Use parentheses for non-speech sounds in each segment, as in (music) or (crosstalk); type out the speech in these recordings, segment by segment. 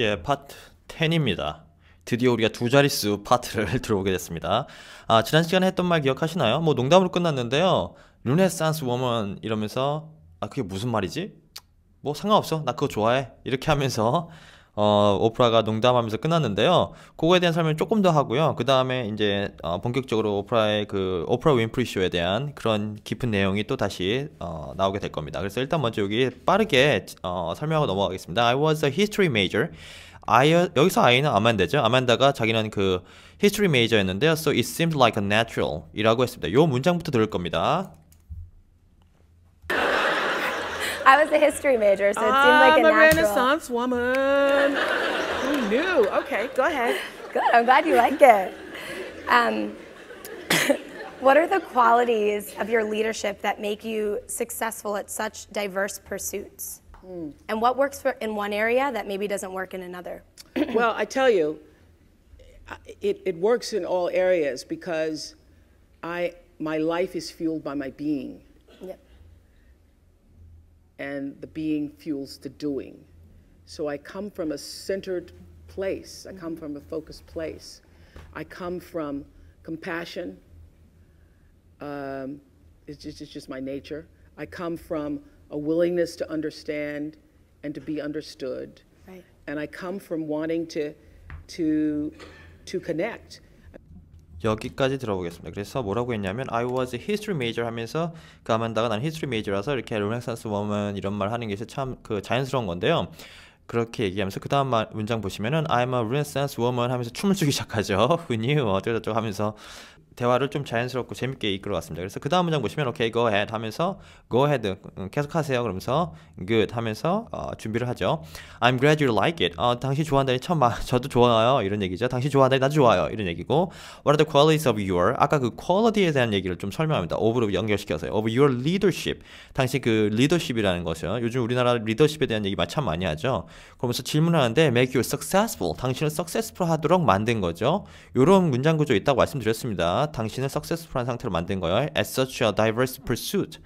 예, 파트 10입니다. 드디어 우리가 두 자릿수 파트를 (laughs) 들어오게 됐습니다. 아, 지난 시간에 했던 말 기억하시나요? 뭐 농담으로 끝났는데요. 르네상스 워먼 이러면서 아, 그게 무슨 말이지? 뭐 상관없어. 나 그거 좋아해. 이렇게 하면서 어, 오프라가 농담하면서 끝났는데요. 그거에 대한 설명 조금 더 하고요. 그 다음에 이제 어, 본격적으로 오프라의 그 오프라 윈프리 쇼에 대한 그런 깊은 내용이 또 다시 어, 나오게 될 겁니다. 그래서 일단 먼저 여기 빠르게 어, 설명하고 넘어가겠습니다. I was a history major. I, 여기서 아이는아만데죠 아만다가 자기는 그 히스토리 메이저였는데요. So it seemed like a natural 이라고 했습니다. 요 문장부터 들을 겁니다. I was a history major, so it I'm seemed like a, a natural. Renaissance woman. Who knew? Okay, go ahead. Good. I'm glad you like it. Um, (coughs) what are the qualities of your leadership that make you successful at such diverse pursuits? Mm. And what works for, in one area that maybe doesn't work in another? (coughs) well, I tell you, it, it works in all areas because I, my life is fueled by my being. Yep and the being fuels the doing. So I come from a centered place, I come from a focused place. I come from compassion, um, it's, just, it's just my nature. I come from a willingness to understand and to be understood. Right. And I come from wanting to, to, to connect. 여기까지 들어보겠습니다. 그래서 뭐라고 했냐면 I was a history major 하면서 그 아만다가 난 history major라서 이렇게 르네상스 워먼 이런 말 하는 게 참 그 자연스러운 건데요. 그렇게 얘기하면서 그 다음 문장 보시면은 I'm a renaissance woman 하면서 춤을 추기 시작하죠. (laughs) w h 어쩌고저쩌고 하면서 대화를 좀 자연스럽고 재밌게 이끌어왔습니다. 그래서 그 다음 문장 보시면 오케이 go ahead 하면서 go ahead 음, 계속하세요. 그러면서 good 하면서 어, 준비를 하죠. I'm glad you like it. 어, 당신 좋아한다니 참 마, 저도 좋아요. 이런 얘기죠. 당신 좋아한다니 나도 좋아요. 이런 얘기고 What are the qualities of your? 아까 그 quality에 대한 얘기를 좀 설명합니다. of로 연결시켜서요. of your leadership. 당신 그 l e e a d r s h i p 이라는 것이요. 요즘 우리나라 리더십에 대한 얘기 참 많이 하죠. 그러면서 질문하는데 make you successful. 당신을 successful 하도록 만든 거죠. 요런 문장 구조 있다고 말씀드렸습니다. 당신을 successful한 상태로 만든 거예요. As such a diverse pursuit.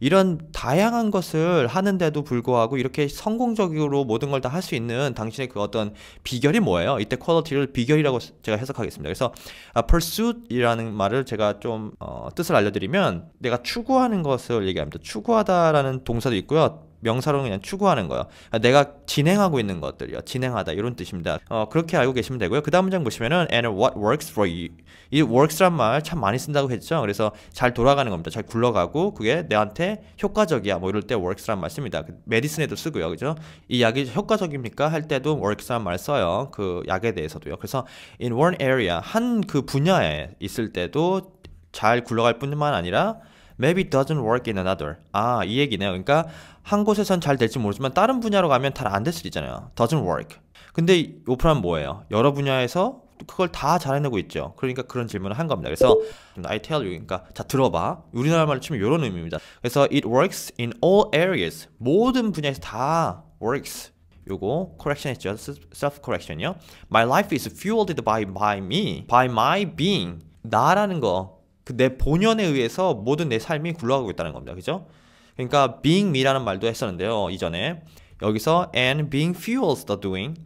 이런 다양한 것을 하는데도 불구하고 이렇게 성공적으로 모든 걸 다 할 수 있는 당신의 그 어떤 비결이 뭐예요? 이때 퀄리티를 비결이라고 제가 해석하겠습니다. 그래서 아, pursuit이라는 말을 제가 좀 어, 뜻을 알려드리면 내가 추구하는 것을 얘기합니다. 추구하다라는 동사도 있고요. 명사로 그냥 추구하는 거예요. 그러니까 내가 진행하고 있는 것들이요. 진행하다 이런 뜻입니다. 어, 그렇게 알고 계시면 되고요. 그 다음 문장 보시면은 and what works for you. 이 works란 말 참 많이 쓴다고 했죠. 그래서 잘 돌아가는 겁니다. 잘 굴러가고 그게 내한테 효과적이야. 뭐 이럴 때 works란 말 씁니다. 그 메디슨에도 쓰고요. 그죠? 이 약이 효과적입니까? 할 때도 works란 말 써요. 그 약에 대해서도요. 그래서 in one area 한 그 분야에 있을 때도 잘 굴러갈 뿐만 아니라 maybe doesn't work in another. 아, 이 얘기네요. 그러니까 한 곳에선 잘 될지 모르지만 다른 분야로 가면 잘 안 될 수도 있잖아요. doesn't work. 근데 오프라는 뭐예요? 여러 분야에서 그걸 다 잘해내고 있죠. 그러니까 그런 질문을 한 겁니다. 그래서 I tell you 그러니까 자 들어봐. 우리나라 말로 치면 이런 의미입니다. 그래서 it works in all areas. 모든 분야에서 다 works. 요거 correction is just self correction이요. My life is fueled by by me, by my being. 나라는 거 그내 본연에 의해서 모든 내 삶이 굴러가고 있다는 겁니다. 그죠? 그러니까 being me라는 말도 했었는데요. 이전에 여기서 and being fuels the doing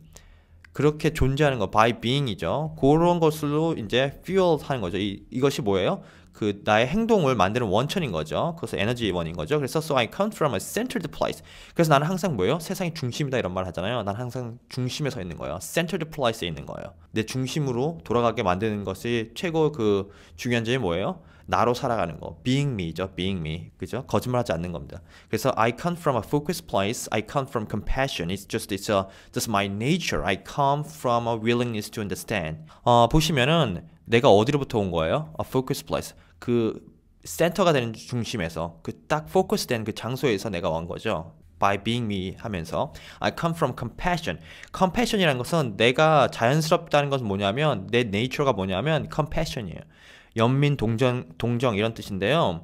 그렇게 존재하는 거 by being이죠. 그런 것으로 이제 fuel 하는 거죠. 이, 이것이 뭐예요? 그 나의 행동을 만드는 원천인 거죠. 그래서 에너지원인 거죠. 그래서 so I come from a centered place. 그래서 나는 항상 뭐예요? 세상의 중심이다 이런 말 하잖아요. 난 항상 중심에 서 있는 거예요. centered place에 있는 거예요. 내 중심으로 돌아가게 만드는 것이 최고 그 중요한 점이 뭐예요? 나로 살아가는 거. being me죠. being me. 그죠? 거짓말하지 않는 겁니다. 그래서 I come from a focused place. I come from compassion. It's just it's a, just my nature. I come from a willingness to understand. 어, 보시면은 내가 어디로부터 온 거예요? a focused place. 그 센터가 되는 중심에서 그딱 포커스된 그 장소에서 내가 온 거죠. by being me 하면서 I come from compassion. compassion이라는 것은 내가 자연스럽다는 것은 뭐냐면 내 nature가 뭐냐면 compassion이에요. 연민, 동정, 동정 이런 뜻인데요.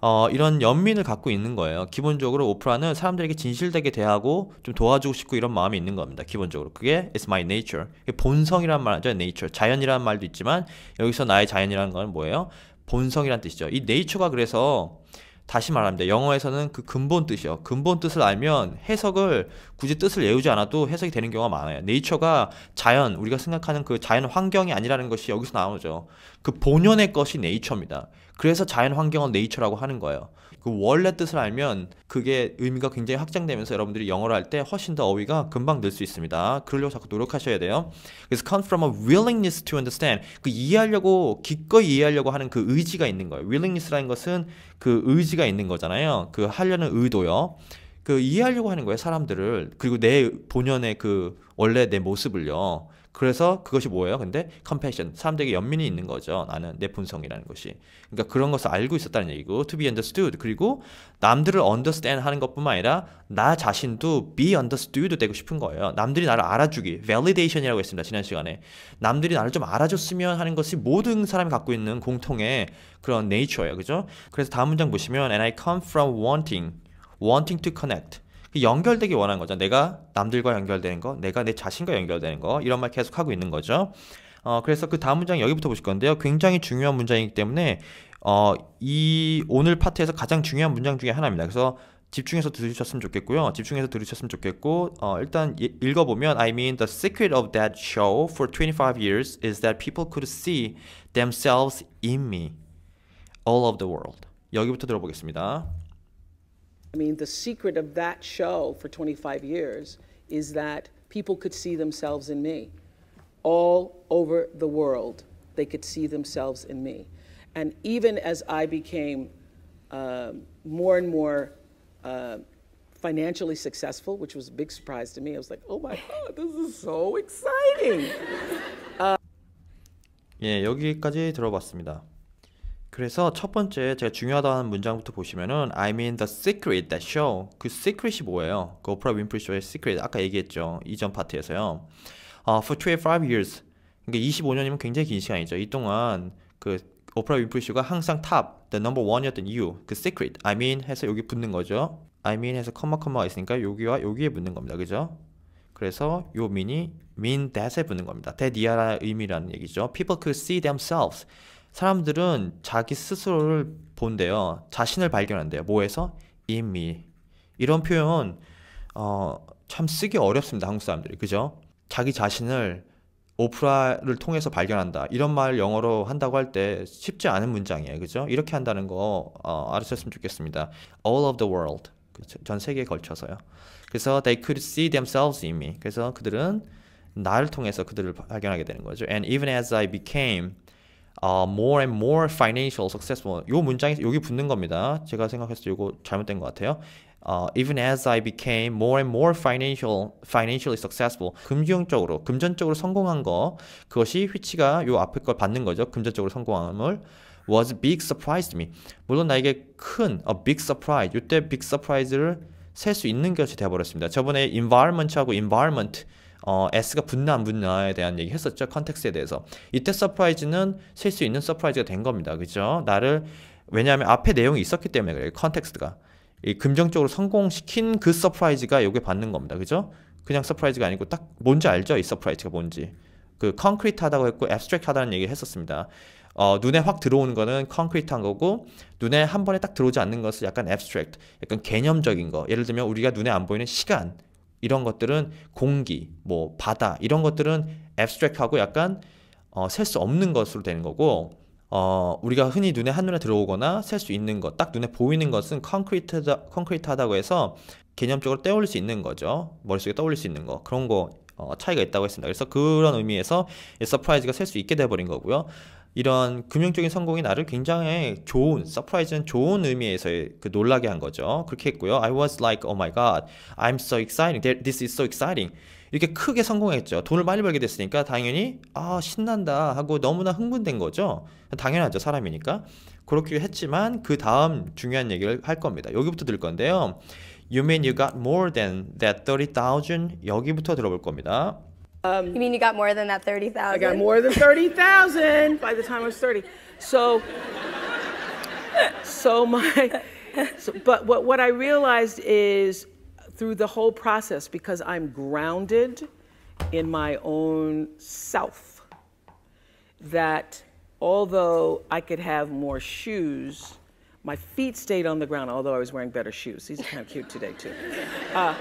어, 이런 연민을 갖고 있는 거예요. 기본적으로 오프라는 사람들에게 진실되게 대하고 좀 도와주고 싶고 이런 마음이 있는 겁니다. 기본적으로. 그게 it's my nature. 본성이란 말이죠. nature. 자연이라 말도 있지만 여기서 나의 자연이라는 건 뭐예요? 본성이란 뜻이죠. 이 nature가 그래서 다시 말합니다. 영어에서는 그 근본 뜻이요. 근본 뜻을 알면 해석을 굳이 뜻을 외우지 않아도 해석이 되는 경우가 많아요. 네이처가 자연, 우리가 생각하는 그 자연 환경이 아니라는 것이 여기서 나오죠. 그 본연의 것이 네이처입니다. 그래서 자연 환경은 네이처라고 하는 거예요. 그 원래 뜻을 알면 그게 의미가 굉장히 확장되면서 여러분들이 영어를 할 때 훨씬 더 어휘가 금방 늘 수 있습니다. 그러려고 자꾸 노력하셔야 돼요. 그래서 comes from a willingness to understand. 그 이해하려고 기꺼이 이해하려고 하는 그 의지가 있는 거예요. willingness라는 것은 그 의지가 있는 거잖아요. 그 하려는 의도요. 그 이해하려고 하는 거예요 사람들을 그리고 내 본연의 그 원래 내 모습을요 그래서 그것이 뭐예요? 근데 컴패션 사람들에게 연민이 있는 거죠. 나는 내 본성이라는 것이. 그러니까 그런 것을 알고 있었다는 얘기고 to be understood 그리고 남들을 understand 하는 것뿐만 아니라 나 자신도 be understood 되고 싶은 거예요. 남들이 나를 알아주기 validation이라고 했습니다. 지난 시간에 남들이 나를 좀 알아줬으면 하는 것이 모든 사람이 갖고 있는 공통의 그런 n a t u r e 예요 그죠? 그래서 다음 문장 보시면 and I come from wanting wanting to connect 연결되기 원하는 거죠. 내가 남들과 연결되는 거, 내가 내 자신과 연결되는 거 이런 말 계속 하고 있는 거죠. 어, 그래서 그 다음 문장 여기부터 보실 건데요. 굉장히 중요한 문장이기 때문에 어, 이 오늘 파트에서 가장 중요한 문장 중에 하나입니다. 그래서 집중해서 들으셨으면 좋겠고요. 집중해서 들으셨으면 좋겠고 어, 일단 읽어보면 I mean the secret of that show for 25 years is that people could see themselves in me all of the world. 여기부터 들어보겠습니다. I mean, the secret of that show for 25 years is that people could see themselves in me. All over the world, they could see themselves in me. And even as I became uh, more and more uh, financially successful, which was a big surprise to me, I was like, oh my God, this is so exciting. (laughs) 예, 여기까지 들어봤습니다. 그래서 첫 번째 제가 중요하다는 문장부터 보시면은 I'm in the secret that show. 그 secret이 뭐예요? 그 오프라 윈프리 쇼의 secret 아까 얘기했죠. 이전 파트에서요. 어, for 25 years. 그러니까 25년이면 굉장히 긴 시간이죠. 이 동안 그 오프라 윈프리 쇼가 항상 탑, the number one이었던 이유. 그 secret. I mean 해서 여기 붙는 거죠. I mean 해서 컴마 컴마가 있으니까 여기와 여기에 붙는 겁니다. 그죠? 그래서 요 mean이 mean that에 붙는 겁니다. that 이하라 의미라는 얘기죠. People could see themselves. 사람들은 자기 스스로를 본대요. 자신을 발견한대요. 뭐에서? 이미. 이런 표현 어, 참 쓰기 어렵습니다. 한국 사람들이. 그죠? 자기 자신을 오프라를 통해서 발견한다. 이런 말 영어로 한다고 할 때 쉽지 않은 문장이에요. 그죠? 이렇게 한다는 거 어, 알으셨으면 좋겠습니다. All of the world. 그렇죠. 전 세계에 걸쳐서요. 그래서 they could see themselves in me. 그래서 그들은 나를 통해서 그들을 발견하게 되는 거죠. And even as I became uh, more and more financial successful. 요 문장이 여기 붙는 겁니다. 제가 생각했을 때 이거 잘못된 것 같아요. Uh, even as I became more and more financial, financially successful. 금융적으로, 금전적으로 성공한 거 그것이 휘치가 요 앞에 걸 받는 거죠. 금전적으로 성공함을 was big surprise to me. 물론 나에게 큰 a big surprise. 이때 big surprise를 셀 수 있는 것이 되어버렸습니다. 저번에 environment하고 environment 어, S가 붙나 안 붙나에 대한 얘기 했었죠. 컨텍스에 대해서. 이때 서프라이즈는 쓸 수 있는 서프라이즈가 된 겁니다. 그죠? 나를, 왜냐하면 앞에 내용이 있었기 때문에 그래요. 컨텍스트가. 이 긍정적으로 성공시킨 그 서프라이즈가 요게 받는 겁니다. 그죠? 그냥 서프라이즈가 아니고 딱 뭔지 알죠? 이 서프라이즈가 뭔지. 그 컨크리트하다고 했고 앱스트랙하다는 얘기를 했었습니다. 어, 눈에 확 들어오는 거는 컨크리트한 거고 눈에 한 번에 딱 들어오지 않는 것은 약간 앱스트랙 약간 개념적인 거. 예를 들면 우리가 눈에 안 보이는 시간 이런 것들은 공기, 뭐 바다 이런 것들은 앱스트랙하고 약간 어, 셀 수 없는 것으로 되는 거고 어, 우리가 흔히 눈에 한눈에 들어오거나 셀 수 있는 것, 딱 눈에 보이는 것은 컨크리트하다, 컨크리트하다고 해서 개념적으로 떼올릴 수 있는 거죠. 머릿속에 떠올릴 수 있는 거. 그런 거 어, 차이가 있다고 했습니다. 그래서 그런 의미에서 서프라이즈가 셀 수 있게 돼버린 거고요. 이런 금융적인 성공이 나를 굉장히 좋은 서프라이즈는 좋은 의미에서 그 놀라게 한 거죠. 그렇게 했고요. I was like, oh my god, I'm so exciting, this is so exciting. 이렇게 크게 성공했죠. 돈을 많이 벌게 됐으니까 당연히 아 신난다 하고 너무나 흥분된 거죠. 당연하죠 사람이니까 그렇게 했지만 그 다음 중요한 얘기를 할 겁니다. 여기부터 들 건데요. You mean you got more than that 30,000? 여기부터 들어볼 겁니다. Um, you mean you got more than that 30,000? I got more than 30,000 by the time I was 30. So, so my, so, but what, what I realized is through the whole process, because I'm grounded in my own self, that although I could have more shoes, my feet stayed on the ground, although I was wearing better shoes. These are kind of cute today, too. Uh,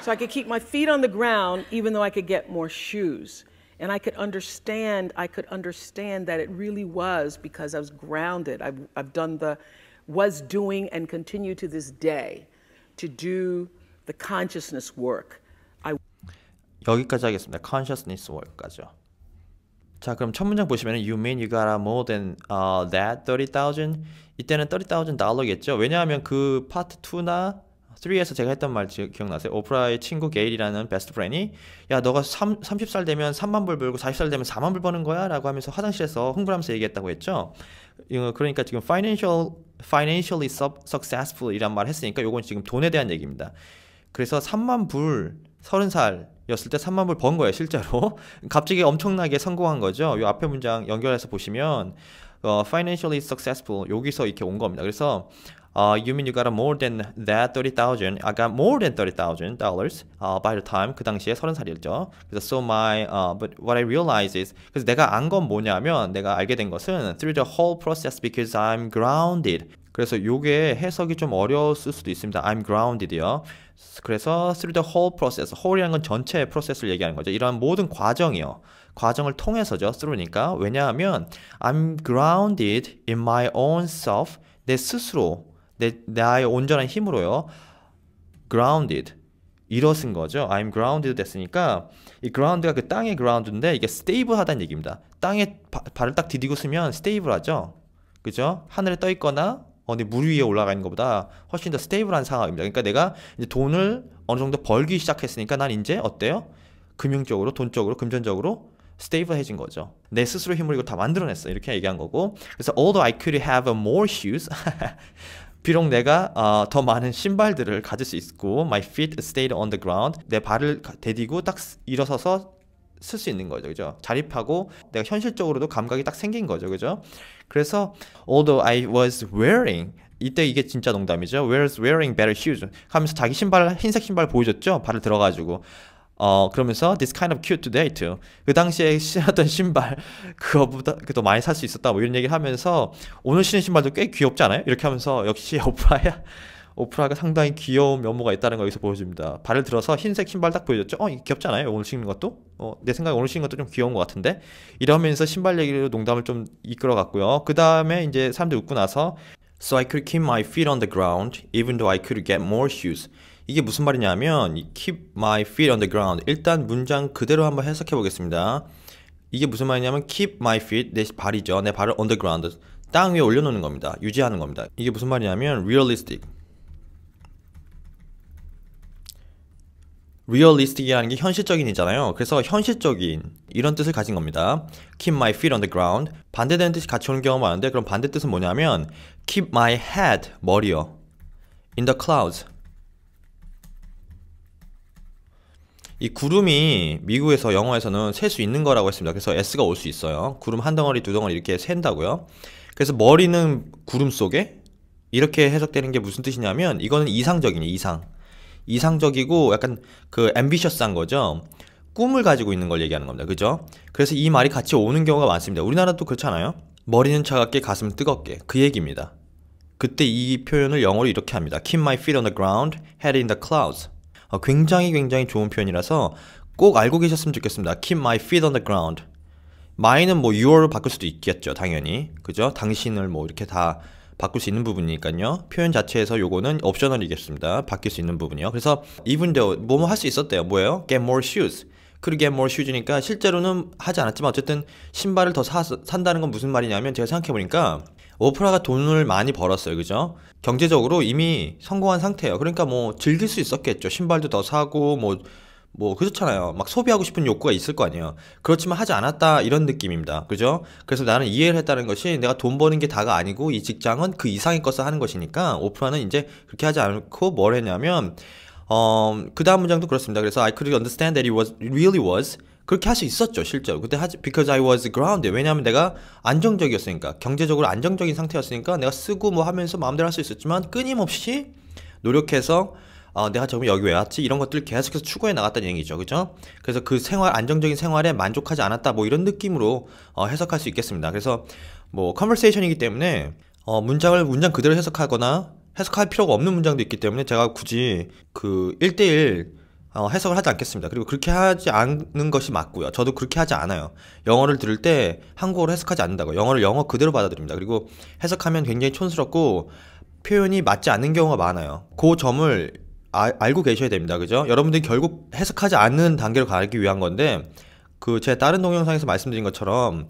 so I could keep my feet on the ground even though I could get more shoes. And I could understand, I could understand that it really was because I was grounded. I've, I've done the, was doing and continue to this day to do the consciousness work. I... 여기까지 하겠습니다. consciousness work까지요. 자 그럼 첫 문장 보시면 You mean you got more than uh, that 30,000? 이때는 30,000달러겠죠. 왜냐하면 그 파트 2나 3에서 제가 했던 말 기억나세요? 오프라의 친구 게일이라는 베스트 프렌이 야 너가 3, 30살 되면 3만 불 벌고 40살 되면 4만 불 버는 거야 라고 하면서 화장실에서 흥분하면서 얘기했다고 했죠. 그러니까 지금 financial, financially successful 이란 말 했으니까 이건 지금 돈에 대한 얘기입니다. 그래서 3만 불 30살 이었을때 3만 불 번 거예요, 실제로. (laughs) 갑자기 엄청나게 성공한 거죠. 이 앞에 문장 연결해서 보시면 어, financially successful 여기서 이렇게 온 겁니다. 그래서 Uh, you mean you got more than that 30,000? I got more than 30,000 dollars uh, by the time 그 당시에 30살이었죠. 그래서 so my uh, but what I realize is 그래서 내가 안 건 뭐냐면 내가 알게 된 것은 through the whole process because I'm grounded. 그래서 이게 해석이 좀 어려웠을 수도 있습니다. I'm grounded요. 그래서 through the whole process, whole이라는 건 전체 프로세스를 얘기하는 거죠. 이런 모든 과정이요. 과정을 통해서죠. through니까. 왜냐하면 I'm grounded in my own self. 내 스스로 내, 나의 온전한 힘으로요. grounded. 일어선 거죠. I'm grounded 됐으니까 이 ground가 그 땅의 ground인데 이게 stable하다는 얘기입니다. 땅에 바, 발을 딱 디디고 쓰면 stable하죠. 그죠? 하늘에 떠 있거나 어디 물 위에 올라가 있는 것보다 훨씬 더 스테이블한 상황입니다. 그러니까 내가 이제 돈을 어느 정도 벌기 시작했으니까 난 이제 어때요? 금융적으로, 돈적으로, 금전적으로 스테이블해진 거죠. 내 스스로 힘으로 이걸 다 만들어냈어. 이렇게 얘기한 거고. 그래서 although I could have more shoes, (laughs) 비록 내가 어, 더 많은 신발들을 가질 수 있고 my feet stayed on the ground 내 발을 데디고딱 일어서서 쓸 수 있는 거죠. 그죠? 자립하고 내가 현실적으로도 감각이 딱 생긴 거죠. 그죠? 그래서 although I was wearing 이때 이게 진짜 농담이죠. Where's wearing better shoes? 하면서 자기 신발 흰색 신발 보여줬죠. 발을 들어가지고 어 그러면서 this kind of cute today too. 그 당시에 신었던 신발 (laughs) 그거보다 그 더 많이 살 수 있었다 뭐 이런 얘기를 하면서 오늘 신은 신발도 꽤 귀엽지 않아요? 이렇게 하면서 역시 (laughs) 오프라야 오프라가 상당히 귀여운 면모가 있다는 걸 여기서 보여줍니다. 발을 들어서 흰색 신발 딱 보여줬죠. 어, 귀엽지 않아요? 오늘 신는 것도? 어, 내 생각에 오늘 신는 것도 좀 귀여운 것 같은데? 이러면서 신발 얘기로 농담을 좀 이끌어갔고요. 그 다음에 이제 사람들 웃고 나서 So I could keep my feet on the ground even though I could get more shoes. 이게 무슨 말이냐면 keep my feet on the ground 일단 문장 그대로 한번 해석해 보겠습니다. 이게 무슨 말이냐면 keep my feet 내 발이죠. 내 발을 on the ground 땅 위에 올려놓는 겁니다. 유지하는 겁니다. 이게 무슨 말이냐면 realistic realistic이라는 게 현실적인이잖아요. 그래서 현실적인 이런 뜻을 가진 겁니다. keep my feet on the ground 반대되는 뜻이 같이 오는 경우가 많은데 그럼 반대 뜻은 뭐냐면 keep my head 머리요. in the clouds 이 구름이 미국에서 영어에서는 셀 수 있는 거라고 했습니다. 그래서 S가 올 수 있어요. 구름 한 덩어리, 두 덩어리 이렇게 샌다고요. 그래서 머리는 구름 속에 이렇게 해석되는 게 무슨 뜻이냐면 이거는 이상적인 이상. 이상적이고 약간 그 앰비셔스한 거죠. 꿈을 가지고 있는 걸 얘기하는 겁니다. 그죠? 그래서 이 말이 같이 오는 경우가 많습니다. 우리나라도 그렇잖아요. 머리는 차갑게 가슴은 뜨겁게 그 얘기입니다. 그때 이 표현을 영어로 이렇게 합니다. Keep my feet on the ground, head in the clouds. 어, 굉장히 굉장히 좋은 표현이라서 꼭 알고 계셨으면 좋겠습니다. Keep my feet on the ground. my는 뭐 your로 바꿀 수도 있겠죠, 당연히. 그죠? 당신을 뭐 이렇게 다 바꿀 수 있는 부분이니까요. 표현 자체에서 요거는 옵셔널이겠습니다. 바뀔 수 있는 부분이요. 그래서 even though 뭐뭐 할 수 있었대요. 뭐예요? get more shoes. 그리고 get more shoes니까 실제로는 하지 않았지만 어쨌든 신발을 더 사, 산다는 건 무슨 말이냐면 제가 생각해 보니까 오프라가 돈을 많이 벌었어요. 그죠? 경제적으로 이미 성공한 상태예요. 그러니까 뭐 즐길 수 있었겠죠. 신발도 더 사고 뭐, 뭐, 그렇잖아요. 막 소비하고 싶은 욕구가 있을 거 아니에요. 그렇지만 하지 않았다. 이런 느낌입니다. 그죠? 그래서 나는 이해를 했다는 것이 내가 돈 버는 게 다가 아니고 이 직장은 그 이상의 것을 하는 것이니까 오프라는 이제 그렇게 하지 않고 뭘 했냐면, 어, 그 다음 문장도 그렇습니다. 그래서 I could understand that it was, really was 그렇게 할 수 있었죠 실제로 그때 하지 because I was grounded 왜냐하면 내가 안정적이었으니까 경제적으로 안정적인 상태였으니까 내가 쓰고 뭐 하면서 마음대로 할 수 있었지만 끊임없이 노력해서 어, 내가 지금 여기 왜 왔지 이런 것들을 계속해서 추구해 나갔다는 얘기죠 그죠 그래서 그 생활 안정적인 생활에 만족하지 않았다 뭐 이런 느낌으로 어, 해석할 수 있겠습니다 그래서 뭐 컨버세이션이기 때문에 어, 문장을 문장 그대로 해석하거나 해석할 필요가 없는 문장도 있기 때문에 제가 굳이 그 1대1 어, 해석을 하지 않겠습니다. 그리고 그렇게 하지 않는 것이 맞고요. 저도 그렇게 하지 않아요. 영어를 들을 때 한국어로 해석하지 않는다고. 영어를 영어 그대로 받아들입니다. 그리고 해석하면 굉장히 촌스럽고 표현이 맞지 않는 경우가 많아요. 그 점을 아, 알고 계셔야 됩니다. 그죠? 여러분들이 결국 해석하지 않는 단계로 가기 위한 건데 그 제 다른 동영상에서 말씀드린 것처럼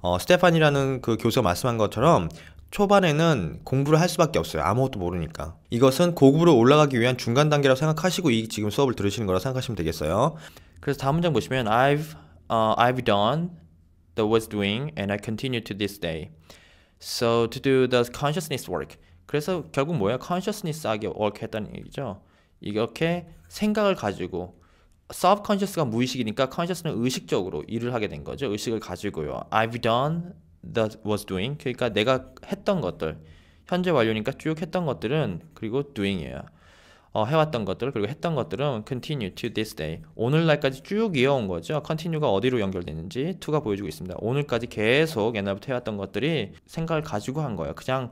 어, 스테판이라는 그 교수가 말씀한 것처럼 초반에는 공부를 할 수밖에 없어요. 아무것도 모르니까. 이것은 고급으로 올라가기 위한 중간 단계라고 생각하시고 이 지금 수업을 들으시는 거라 생각하시면 되겠어요. 그래서 다음 문장 보시면 I've uh, I've done the was doing and I continue to this day. So to do the consciousness work. 그래서 결국 뭐야요 consciousness 하게 work 했다는 얘기죠. 이렇게 생각을 가지고 subconscious가 무의식이니까 conscious는 의식적으로 일을 하게 된 거죠. 의식을 가지고요. I've done that was doing 그러니까 내가 했던 것들 현재 완료니까 쭉 했던 것들은 그리고 doing이에요. 어, 해왔던 것들 그리고 했던 것들은 continue to this day 오늘날까지 쭉 이어온 거죠 continue가 어디로 연결되는지 to가 보여주고 있습니다 오늘까지 계속 옛날부터 해왔던 것들이 생각을 가지고 한 거예요 그냥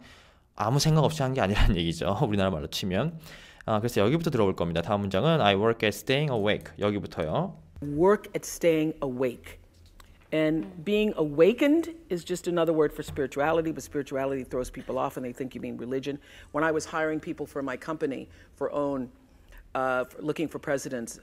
아무 생각 없이 한 게 아니라는 (laughs) 얘기죠 우리나라 말로 치면 아, 그래서 여기부터 들어볼 겁니다 다음 문장은 I work at staying awake 여기부터요 work at staying awake And being awakened is just another word for spirituality, but spirituality throws people off and they think you mean religion. When I was hiring people for my company for OWN, uh, for looking for presidents,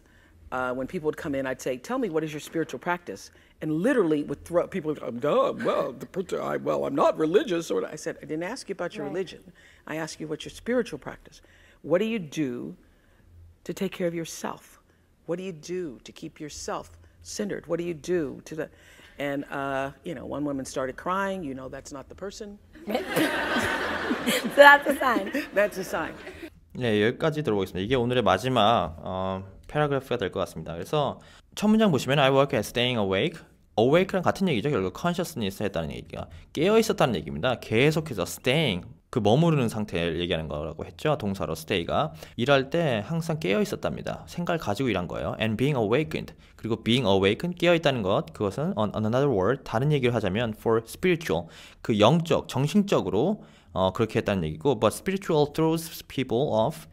uh, when people would come in, I'd say, "Tell me what is your spiritual practice?" And literally would throw people. Would, I'm dumb. Well, the, I, well, I'm not religious. Or I said, I didn't ask you about your right. religion. I asked you what's your spiritual practice. What do you do to take care of yourself? What do you do to keep yourself centered. What do you do to the? And uh, you know, one woman started crying. You know, that's not the person. so (laughs) that's a sign. That's a sign. 네, 여기까지 들어보겠습니다. 이게 오늘의 마지막 어, 패러그래프가 될 것 같습니다. 그래서 첫 문장 보시면 I work at staying awake. awake랑 같은 얘기죠. 결국 consciousness했다는 얘기가 깨어 있었다는 얘기입니다. 계속해서 staying 그 머무르는 상태를 얘기하는 거라고 했죠. 동사로 stay가 일할 때 항상 깨어 있었답니다. 생각을 가지고 일한 거예요. and being awakened 그리고 being awakened 깨어 있다는 것 그것은 on another word 다른 얘기를 하자면 for spiritual 그 영적 정신적으로 어, 그렇게 했다는 얘기고 but spiritual throws people off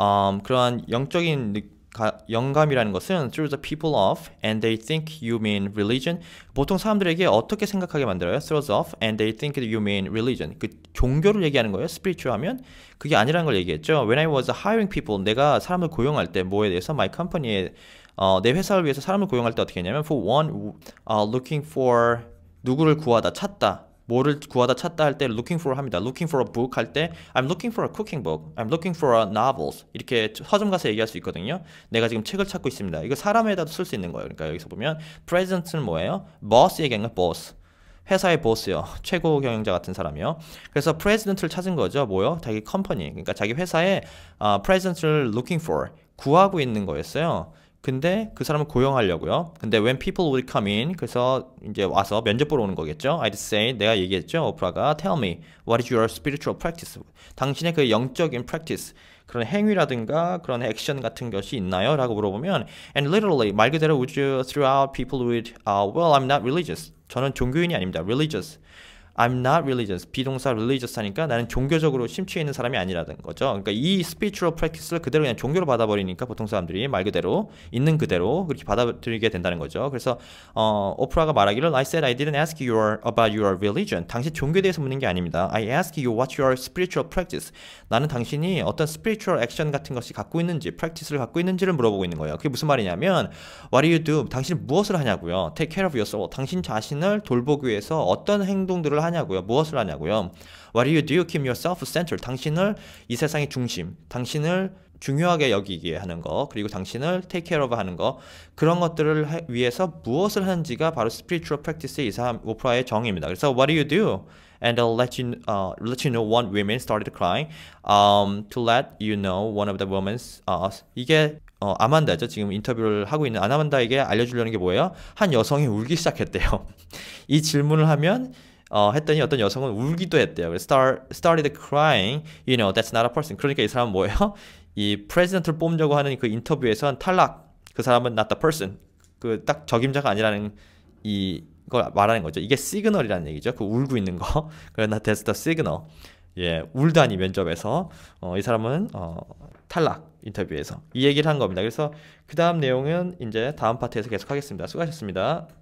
um, 그러한 영적인 가, 영감이라는 것은 through the people of and they think you mean religion 보통 사람들에게 어떻게 생각하게 만들어요? through of and they think you mean religion 그 종교를 얘기하는 거예요. spiritual 하면 그게 아니라는 걸 얘기했죠. When I was hiring people 내가 사람을 고용할 때 뭐에 대해서 my company에 어, 내 회사를 위해서 사람을 고용할 때 어떻게 했냐면 for one uh, looking for 누구를 구하다 찾다 뭐를 구하다 찾다 할 때 looking for 합니다. looking for a book 할 때 I'm looking for a cooking book. I'm looking for a novels. 이렇게 서점 가서 얘기할 수 있거든요. 내가 지금 책을 찾고 있습니다. 이거 사람에다도 쓸 수 있는 거예요. 그러니까 여기서 보면 present는 뭐예요? boss 얘기한 하건 boss. 회사의 보스요. 최고 경영자 같은 사람이요. 그래서 p r e 프레지던트를 찾은 거죠. 뭐요? 자기 컴퍼니. 그러니까 자기 회사에 어, 프레지던트를 looking for 구하고 있는 거였어요. 근데 그 사람을 고용하려고요. 근데 when people would come in, 그래서 이제 와서 면접 보러 오는 거겠죠. I'd say 내가 얘기했죠. 오프라가 tell me what is your spiritual practice? 당신의 그 영적인 practice 그런 행위라든가 그런 액션 같은 것이 있나요? 라고 물어보면 and literally 말 그대로 would you throughout people would uh, well I'm not religious. 저는 종교인이 아닙니다. religious I'm not religious. 비동사 religious 하니까 나는 종교적으로 심취해 있는 사람이 아니라는 거죠. 그러니까 이 spiritual practice를 그대로 그냥 종교로 받아버리니까 보통 사람들이 말 그대로 있는 그대로 그렇게 받아들이게 된다는 거죠. 그래서 어, 오프라가 말하기를 I said I didn't ask you your, about your religion. 당신 종교에 대해서 묻는 게 아닙니다. I ask you what your spiritual practice. 나는 당신이 어떤 spiritual action 같은 것이 갖고 있는지, practice를 갖고 있는지를 물어보고 있는 거예요. 그게 무슨 말이냐면 What do you do? 당신 무엇을 하냐고요. Take care of yourself. 당신 자신을 돌보기 위해서 어떤 행동들을 하 하냐고요. 무엇을 하냐고요. What do you do? Keep yourself central. 당신을 이 세상의 중심, 당신을 중요하게 여기게 하는 거, 그리고 당신을 take care of 하는 거, 그런 것들을 하, 위해서 무엇을 하는지가 바로 spiritual practice의 이사 오프라의 정의입니다. 그래서 what do you do? And I'll let you, uh, let you know one woman started crying. Um, to let you know one of the women's, uh, 이게 어, 아만다죠. 지금 인터뷰를 하고 있는 아나만다에게 알려주려는 게 뭐예요? 한 여성이 울기 시작했대요. 이 질문을 하면 어, 했더니 어떤 여성은 울기도 했대요. start, started crying, you know, that's not a person. 그러니까 이 사람은 뭐예요? (laughs) 이 프레지던트를 뽑으려고 하는 그 인터뷰에선 탈락. 그 사람은 not a person. 그 딱 적임자가 아니라는 이 걸 말하는 거죠. 이게 시그널이라는 얘기죠. 그 울고 있는 거. (laughs) 그래서 that's the signal. 예, 울다니 면접에서 어, 이 사람은 어, 탈락 인터뷰에서 이 얘기를 한 겁니다. 그래서 그 다음 내용은 이제 다음 파트에서 계속 하겠습니다. 수고하셨습니다.